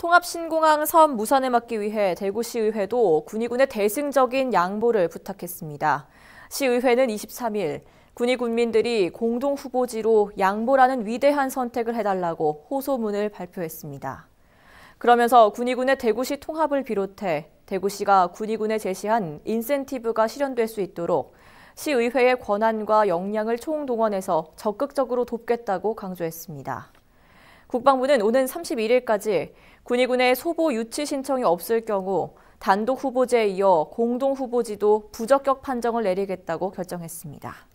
통합신공항 섬 무산을 막기 위해 대구시의회도 군의군의 대승적인 양보를 부탁했습니다. 시의회는 23일 군이 군민들이 공동 후보지로 양보라는 위대한 선택을 해달라고 호소문을 발표했습니다. 그러면서 군의군의 대구시 통합을 비롯해 대구시가 군의군에 제시한 인센티브가 실현될 수 있도록 시의회의 권한과 역량을 총동원해서 적극적으로 돕겠다고 강조했습니다. 국방부는 오는 31일까지 군의군의 소보 유치 신청이 없을 경우 단독 후보제에 이어 공동 후보지도 부적격 판정을 내리겠다고 결정했습니다.